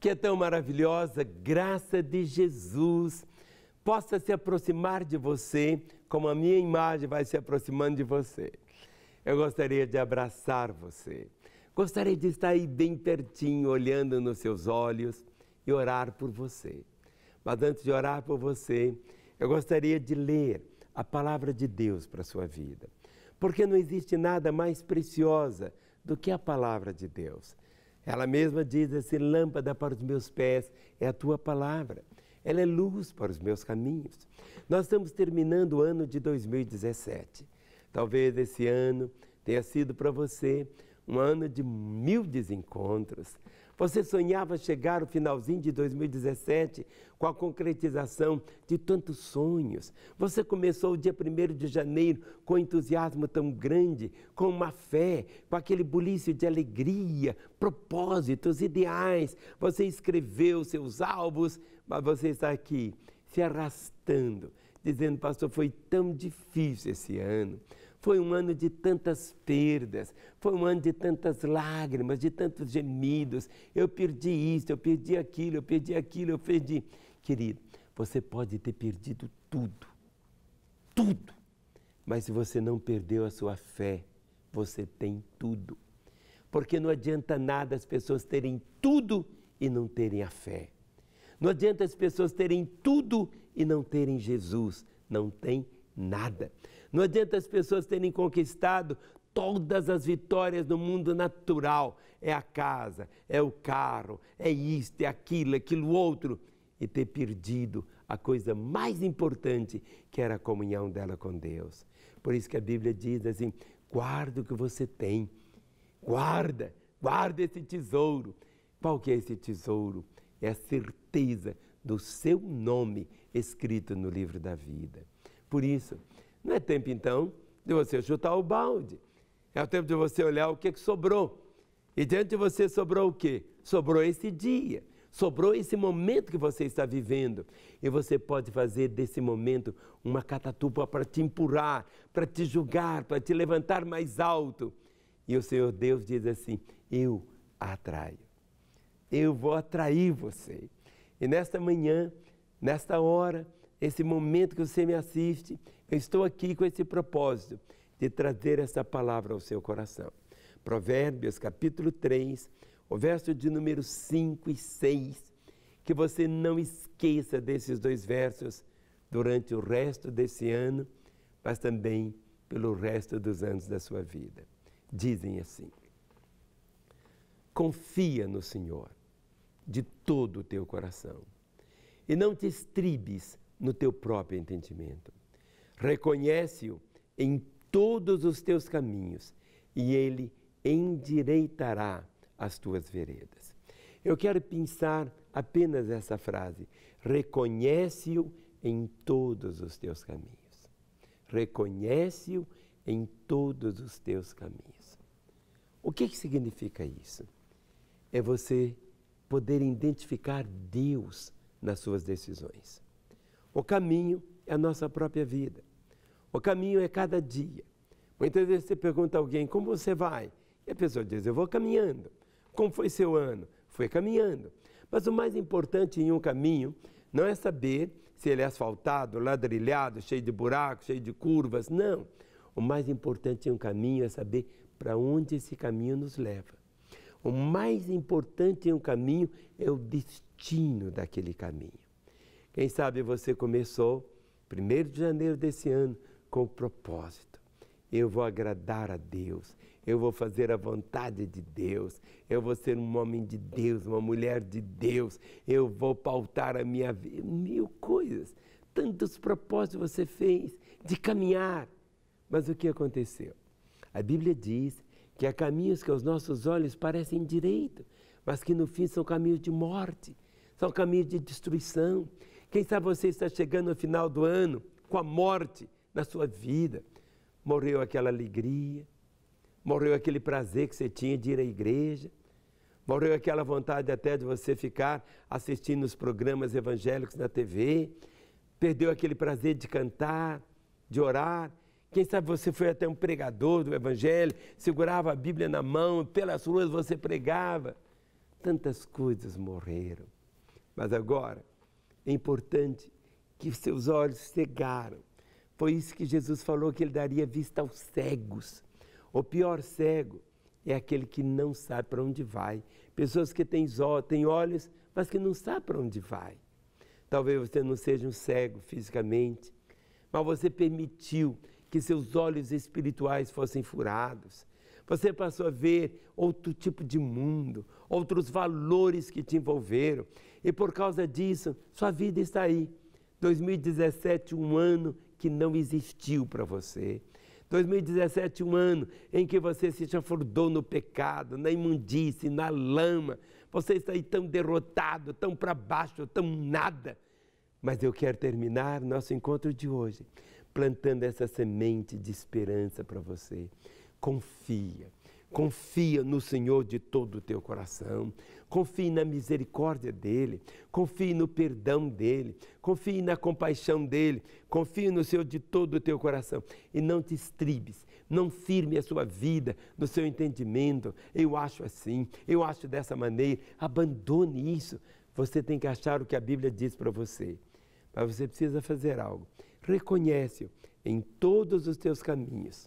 que é tão maravilhosa, graça de Jesus, possa se aproximar de você como a minha imagem vai se aproximando de você. Eu gostaria de abraçar você, gostaria de estar aí bem pertinho, olhando nos seus olhos e orar por você. Mas antes de orar por você, eu gostaria de ler a palavra de Deus para a sua vida. Porque não existe nada mais preciosa do que a palavra de Deus. Ela mesma diz assim: lâmpada para os meus pés é a tua palavra. Ela é luz para os meus caminhos. Nós estamos terminando o ano de 2017. Talvez esse ano tenha sido para você um ano de mil desencontros. Você sonhava chegar ao finalzinho de 2017 com a concretização de tantos sonhos. Você começou o dia 1 de janeiro com um entusiasmo tão grande, com uma fé, com aquele bulício de alegria, propósitos, ideais. Você escreveu seus alvos, mas você está aqui se arrastando, dizendo, pastor, foi tão difícil esse ano foi um ano de tantas perdas, foi um ano de tantas lágrimas, de tantos gemidos. Eu perdi isso, eu perdi aquilo, eu perdi aquilo, eu perdi. Querido, você pode ter perdido tudo, tudo, mas se você não perdeu a sua fé, você tem tudo. Porque não adianta nada as pessoas terem tudo e não terem a fé. Não adianta as pessoas terem tudo e não terem Jesus. Não tem nada. Não adianta as pessoas terem conquistado todas as vitórias do mundo natural. É a casa, é o carro, é isto, é aquilo, aquilo outro. E ter perdido a coisa mais importante, que era a comunhão dela com Deus. Por isso que a Bíblia diz assim: guarda o que você tem, guarda, guarda esse tesouro. Qual que é esse tesouro? É a certeza do seu nome escrito no livro da vida por isso. Não é tempo, então, de você chutar o balde. É o tempo de você olhar o que, é que sobrou. E diante de você sobrou o quê? Sobrou esse dia, sobrou esse momento que você está vivendo. E você pode fazer desse momento uma catatupa para te empurrar, para te julgar, para te levantar mais alto. E o Senhor Deus diz assim: Eu atraio. Eu vou atrair você. E nesta manhã, nesta hora, esse momento que você me assiste, eu estou aqui com esse propósito de trazer essa palavra ao seu coração. Provérbios capítulo 3, o verso de número 5 e 6, que você não esqueça desses dois versos durante o resto desse ano, mas também pelo resto dos anos da sua vida. Dizem assim: Confia no Senhor de todo o teu coração e não te estribes no teu próprio entendimento. Reconhece-o em todos os teus caminhos e ele endireitará as tuas veredas. Eu quero pensar apenas essa frase: reconhece-o em todos os teus caminhos. Reconhece-o em todos os teus caminhos. O que, que significa isso? É você poder identificar Deus nas suas decisões. O caminho é a nossa própria vida. O caminho é cada dia. Muitas vezes você pergunta a alguém como você vai? E a pessoa diz: Eu vou caminhando. Como foi seu ano? Foi caminhando. Mas o mais importante em um caminho não é saber se ele é asfaltado, ladrilhado, cheio de buracos, cheio de curvas. Não. O mais importante em um caminho é saber para onde esse caminho nos leva. O mais importante em um caminho é o destino daquele caminho. Quem sabe você começou 1 de janeiro desse ano com o propósito. Eu vou agradar a Deus, eu vou fazer a vontade de Deus, eu vou ser um homem de Deus, uma mulher de Deus, eu vou pautar a minha vida. Mil coisas, tantos propósitos você fez de caminhar. Mas o que aconteceu? A Bíblia diz que há caminhos que aos nossos olhos parecem direito, mas que no fim são caminhos de morte, são caminhos de destruição. Quem sabe você está chegando ao final do ano com a morte na sua vida. Morreu aquela alegria, morreu aquele prazer que você tinha de ir à igreja, morreu aquela vontade até de você ficar assistindo os programas evangélicos na TV, perdeu aquele prazer de cantar, de orar. Quem sabe você foi até um pregador do Evangelho, segurava a Bíblia na mão, pelas ruas você pregava. Tantas coisas morreram. Mas agora, é importante que seus olhos cegaram. Foi isso que Jesus falou que ele daria vista aos cegos. O pior cego é aquele que não sabe para onde vai. Pessoas que têm, têm olhos, mas que não sabem para onde vai. Talvez você não seja um cego fisicamente, mas você permitiu que seus olhos espirituais fossem furados você passou a ver outro tipo de mundo, outros valores que te envolveram. E por causa disso, sua vida está aí. 2017, um ano que não existiu para você. 2017, um ano em que você se chafurdou no pecado, na imundície, na lama. Você está aí tão derrotado, tão para baixo, tão nada. Mas eu quero terminar nosso encontro de hoje plantando essa semente de esperança para você confia. Confia no Senhor de todo o teu coração, confie na misericórdia dele, confie no perdão dele, confie na compaixão dele, confie no Senhor de todo o teu coração e não te estribes, não firme a sua vida no seu entendimento. Eu acho assim, eu acho dessa maneira. Abandone isso. Você tem que achar o que a Bíblia diz para você, mas você precisa fazer algo. Reconhece-o em todos os teus caminhos